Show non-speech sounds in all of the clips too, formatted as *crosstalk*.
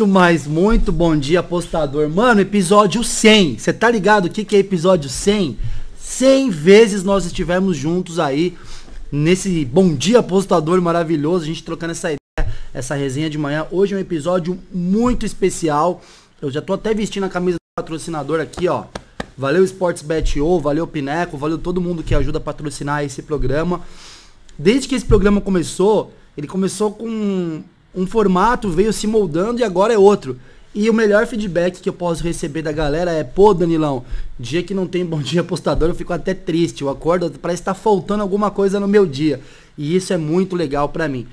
Muito mais, muito bom dia, apostador. Mano, episódio 100. Você tá ligado o que, que é episódio 100? 100 vezes nós estivemos juntos aí nesse bom dia, apostador maravilhoso. A gente trocando essa ideia, essa resenha de manhã. Hoje é um episódio muito especial. Eu já tô até vestindo a camisa do patrocinador aqui, ó. Valeu Sportsbet.io, valeu Pineco, valeu todo mundo que ajuda a patrocinar esse programa. Desde que esse programa começou, ele começou com um formato veio se moldando e agora é outro. E o melhor feedback que eu posso receber da galera é: pô, Danilão, dia que não tem bom *laughs* dia postador, eu fico até triste. Eu acordo, parece estar tá faltando alguma coisa no meu dia. E isso é muito legal para mim.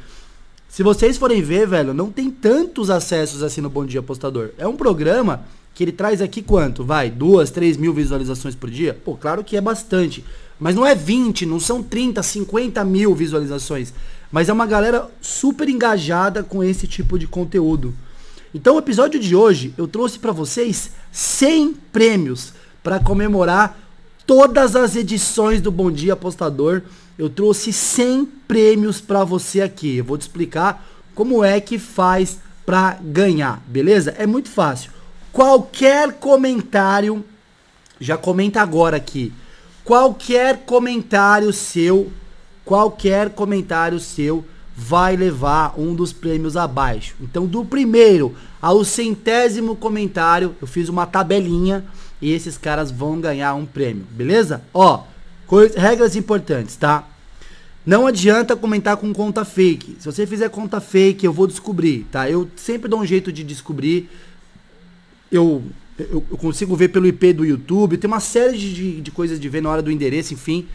Se vocês forem ver, velho, não tem tantos acessos assim no Bom Dia Postador. É um programa que ele traz aqui quanto? Vai, duas, três mil visualizações por dia? Pô, claro que é bastante. Mas não é 20, não são 30, 50 mil visualizações. Mas é uma galera super engajada com esse tipo de conteúdo. Então o episódio de hoje eu trouxe para vocês 100 prêmios para comemorar todas as edições do Bom Dia Apostador. Eu trouxe 100 prêmios para você aqui. Eu vou te explicar como é que faz para ganhar, beleza? É muito fácil. Qualquer comentário, já comenta agora aqui. Qualquer comentário seu, qualquer comentário seu vai levar um dos prêmios abaixo. Então, do primeiro ao centésimo comentário, eu fiz uma tabelinha e esses caras vão ganhar um prêmio, beleza? Ó, regras importantes, tá? Não adianta comentar com conta fake. Se você fizer conta fake, eu vou descobrir, tá? Eu sempre dou um jeito de descobrir eu, eu, eu, consigo ver pelo IP do YouTube, tem uma série de, de coisas de ver na hora do endereço, enfim.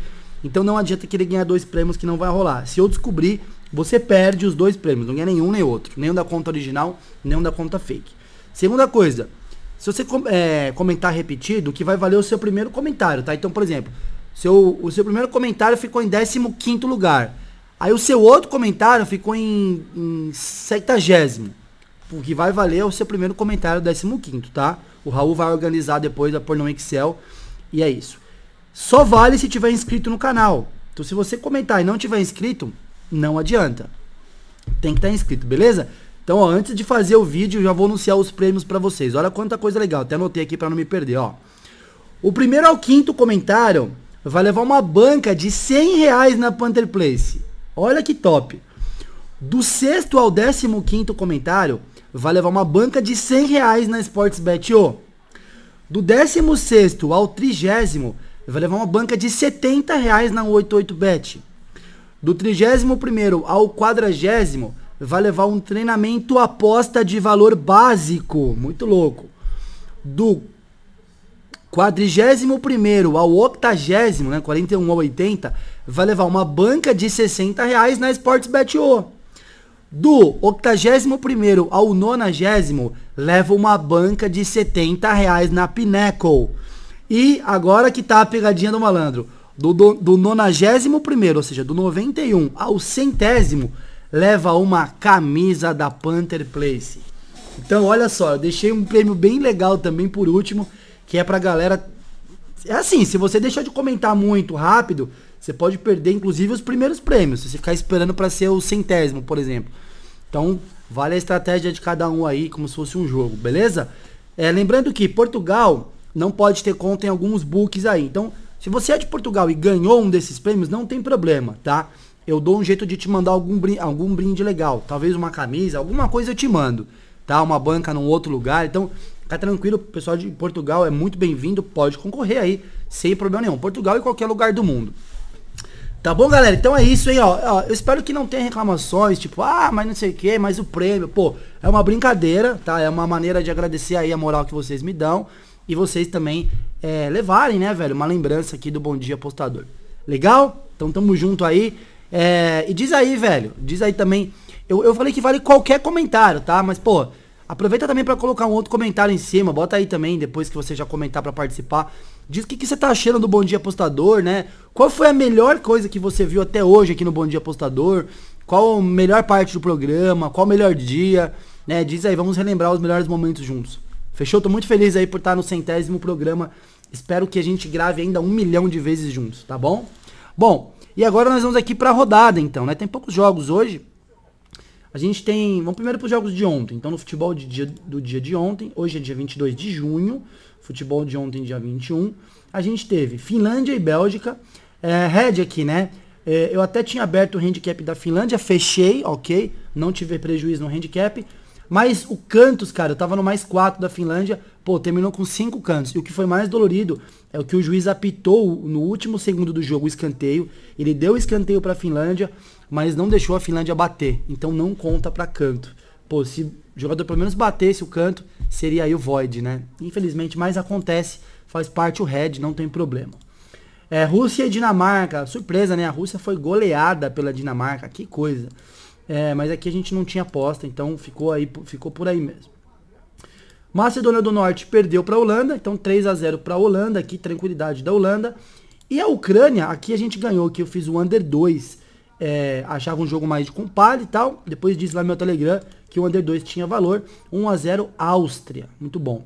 Então não adianta querer ganhar dois prêmios que não vai rolar. Se eu descobrir, você perde os dois prêmios, não ganha nenhum nem outro, nenhum da conta original, nenhum da conta fake. Segunda coisa, se você é, comentar repetido, que vai valer é o seu primeiro comentário, tá? Então, por exemplo, seu, o seu primeiro comentário ficou em 15 lugar. Aí o seu outro comentário ficou em, em 70 o tipo, que vai valer é o seu primeiro comentário, 15, tá? O Raul vai organizar depois, vai pôr no Excel. E é isso. Só vale se tiver inscrito no canal. Então, se você comentar e não tiver inscrito, não adianta. Tem que estar tá inscrito, beleza? Então, ó, antes de fazer o vídeo, já vou anunciar os prêmios para vocês. Olha quanta coisa legal. Até anotei aqui para não me perder, ó. O primeiro ao quinto comentário vai levar uma banca de 100 reais na Panther Place. Olha que top. Do sexto ao décimo quinto comentário, vai levar uma banca de 100 reais na Sportsbet O. Do 16 ao 30 vai levar uma banca de 70 reais na 88bet. Do 31 ao 40 vai levar um treinamento aposta de valor básico, muito louco. Do 41 ao 80, né, 41 ao 80, vai levar uma banca de 60 reais na Sportsbet O. Do 81 ao 90, leva uma banca de 70 reais na Pinnacle. E agora que tá a pegadinha do malandro. Do, do, do 91, ou seja, do 91 ao centésimo, leva uma camisa da Panther Place. Então, olha só, eu deixei um prêmio bem legal também por último, que é pra galera. É assim, se você deixar de comentar muito rápido, você pode perder, inclusive, os primeiros prêmios, se você ficar esperando para ser o centésimo, por exemplo. Então, vale a estratégia de cada um aí, como se fosse um jogo, beleza? É, lembrando que Portugal não pode ter conta em alguns books aí. Então, se você é de Portugal e ganhou um desses prêmios, não tem problema, tá? Eu dou um jeito de te mandar algum brinde, algum brinde legal. Talvez uma camisa, alguma coisa eu te mando. Tá? Uma banca num outro lugar. Então, fica tranquilo, o pessoal de Portugal é muito bem-vindo. Pode concorrer aí, sem problema nenhum. Portugal e qualquer lugar do mundo. Tá bom, galera? Então é isso aí, ó. ó. Eu espero que não tenha reclamações, tipo, ah, mas não sei o que, mas o prêmio. Pô, é uma brincadeira, tá? É uma maneira de agradecer aí a moral que vocês me dão. E vocês também é, levarem, né, velho, uma lembrança aqui do Bom Dia Postador. Legal? Então tamo junto aí. É, e diz aí, velho, diz aí também. Eu, eu falei que vale qualquer comentário, tá? Mas, pô, Aproveita também para colocar um outro comentário em cima, bota aí também, depois que você já comentar para participar. Diz o que, que você tá achando do Bom Dia Apostador, né? Qual foi a melhor coisa que você viu até hoje aqui no Bom Dia Apostador? Qual a melhor parte do programa? Qual o melhor dia? Né? Diz aí, vamos relembrar os melhores momentos juntos. Fechou? Tô muito feliz aí por estar tá no centésimo programa. Espero que a gente grave ainda um milhão de vezes juntos, tá bom? Bom, e agora nós vamos aqui pra rodada então, né? Tem poucos jogos hoje. A gente tem. Vamos primeiro para os jogos de ontem. Então, no futebol dia, do dia de ontem, hoje é dia 22 de junho, futebol de ontem, dia 21, a gente teve Finlândia e Bélgica. É, head aqui, né? É, eu até tinha aberto o handicap da Finlândia, fechei, ok? Não tive prejuízo no handicap. Mas o Cantos, cara, eu tava no mais 4 da Finlândia. Pô, terminou com cinco cantos. E o que foi mais dolorido é o que o juiz apitou no último segundo do jogo, o escanteio. Ele deu o escanteio para a Finlândia, mas não deixou a Finlândia bater. Então não conta para canto. Pô, se o jogador pelo menos batesse o canto, seria aí o void, né? Infelizmente, mas acontece, faz parte o head, não tem problema. É, Rússia e Dinamarca, surpresa, né? A Rússia foi goleada pela Dinamarca, que coisa. É, mas aqui a gente não tinha aposta, então ficou aí, ficou por aí mesmo. Macedônia do Norte perdeu para a Holanda, então 3 a 0 para a Holanda, aqui tranquilidade da Holanda. E a Ucrânia, aqui a gente ganhou, que eu fiz o under 2, é, achava um jogo mais de compadre e tal. Depois disse lá no meu Telegram que o under 2 tinha valor, 1 a 0 Áustria, muito bom.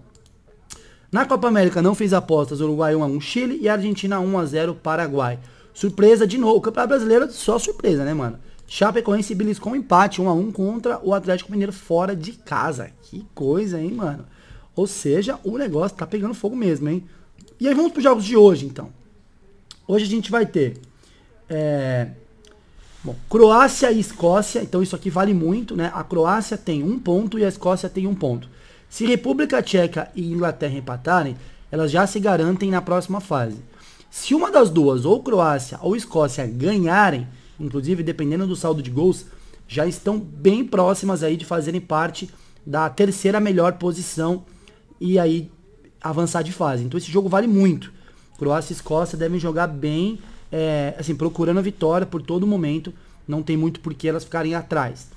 Na Copa América não fiz apostas, Uruguai 1 a 1 Chile e Argentina 1 a 0 Paraguai. Surpresa de novo, o Campeonato Brasileiro só surpresa, né, mano? Chapecoense beliscou com empate 1 a 1 contra o Atlético Mineiro fora de casa. Que coisa, hein, mano? Ou seja, o negócio tá pegando fogo mesmo, hein? E aí vamos para os jogos de hoje, então. Hoje a gente vai ter é, bom, Croácia e Escócia, então isso aqui vale muito, né? A Croácia tem um ponto e a Escócia tem um ponto. Se República Tcheca e Inglaterra empatarem, elas já se garantem na próxima fase. Se uma das duas, ou Croácia ou Escócia, ganharem, inclusive dependendo do saldo de gols, já estão bem próximas aí de fazerem parte da terceira melhor posição e aí avançar de fase. Então esse jogo vale muito. Croácia e Escócia devem jogar bem, é, assim, procurando a vitória por todo momento. Não tem muito por que elas ficarem atrás.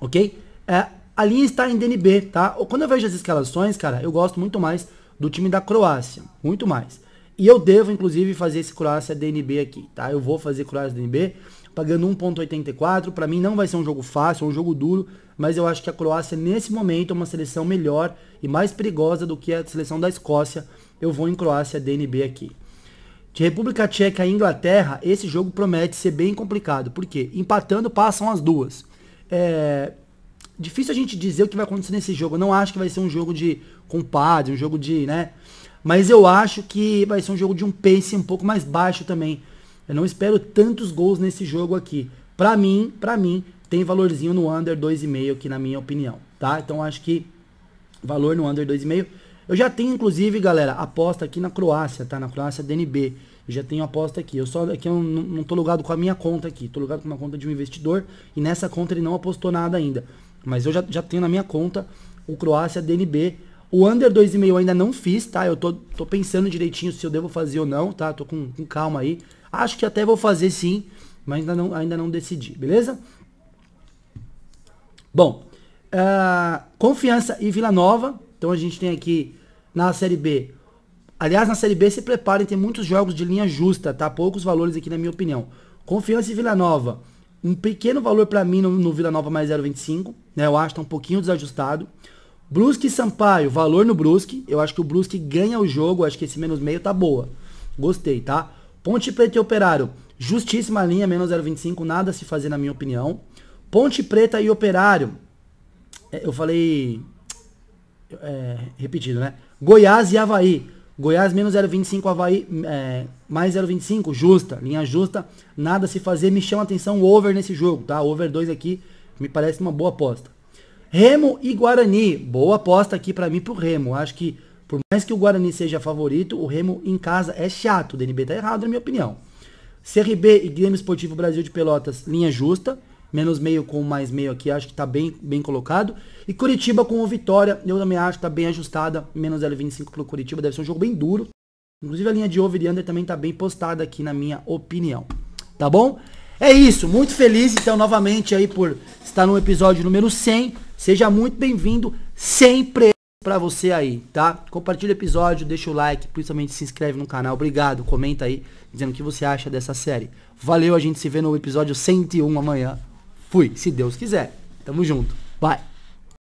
Ok? É, a linha está em DNB, tá? Quando eu vejo as escalações, cara, eu gosto muito mais do time da Croácia. Muito mais. E eu devo, inclusive, fazer esse Croácia DNB aqui, tá? Eu vou fazer Croácia DNB pagando 1.84. Para mim não vai ser um jogo fácil, é um jogo duro, mas eu acho que a Croácia nesse momento é uma seleção melhor e mais perigosa do que a seleção da Escócia. Eu vou em Croácia DNB aqui. De República Tcheca e Inglaterra, esse jogo promete ser bem complicado. porque Empatando passam as duas. É, difícil a gente dizer o que vai acontecer nesse jogo. Eu não acho que vai ser um jogo de compadre, um jogo de, né? Mas eu acho que vai ser um jogo de um pace um pouco mais baixo também. Eu não espero tantos gols nesse jogo aqui. Pra mim, pra mim, tem valorzinho no under 2,5 aqui na minha opinião, tá? Então acho que Valor no under 2,5. Eu já tenho, inclusive, galera, aposta aqui na Croácia, tá? Na Croácia DNB. Eu já tenho aposta aqui. Eu só aqui é eu não, não tô logado com a minha conta aqui. Tô logado com uma conta de um investidor e nessa conta ele não apostou nada ainda. Mas eu já, já tenho na minha conta o Croácia DNB. O under 2,5 eu ainda não fiz, tá? Eu tô, tô pensando direitinho se eu devo fazer ou não, tá? Tô com, com calma aí. Acho que até vou fazer sim, mas ainda não, ainda não decidi, beleza? Bom, Uh, Confiança e Vila Nova. Então a gente tem aqui na Série B. Aliás, na Série B se preparem, tem muitos jogos de linha justa, tá? Poucos valores aqui na minha opinião. Confiança e Vila Nova. Um pequeno valor para mim no, no, Vila Nova mais 0,25, né? Eu acho que tá um pouquinho desajustado. Brusque e Sampaio, valor no Brusque. Eu acho que o Brusque ganha o jogo, acho que esse menos meio tá boa. Gostei, tá? Ponte Preta e Operário, justíssima linha, menos 0,25, nada a se fazer na minha opinião. Ponte Preta e Operário, é, eu falei. É, repetido, né? Goiás e Havaí. Goiás menos 0,25, Havaí é, mais 0,25, justa, linha justa, nada se fazer, me chama atenção o over nesse jogo, tá? Over 2 aqui, me parece uma boa aposta. Remo e Guarani, boa aposta aqui para mim pro Remo, acho que por mais que o Guarani seja favorito, o Remo em casa é chato, o DNB tá errado na minha opinião. CRB e Grêmio Esportivo Brasil de Pelotas, linha justa, menos meio com mais meio aqui, acho que está bem, bem colocado. E Curitiba com o Vitória, eu também acho que está bem ajustada, menos 0,25 para o Curitiba, deve ser um jogo bem duro. Inclusive a linha de over e under também está bem postada aqui na minha opinião, tá bom? É isso, muito feliz então novamente aí por estar no episódio número 100. Seja muito bem-vindo, sempre para você aí, tá? Compartilha o episódio, deixa o like, principalmente se inscreve no canal. Obrigado, comenta aí dizendo o que você acha dessa série. Valeu, a gente se vê no episódio 101 amanhã. Fui, se Deus quiser. Tamo junto. Bye.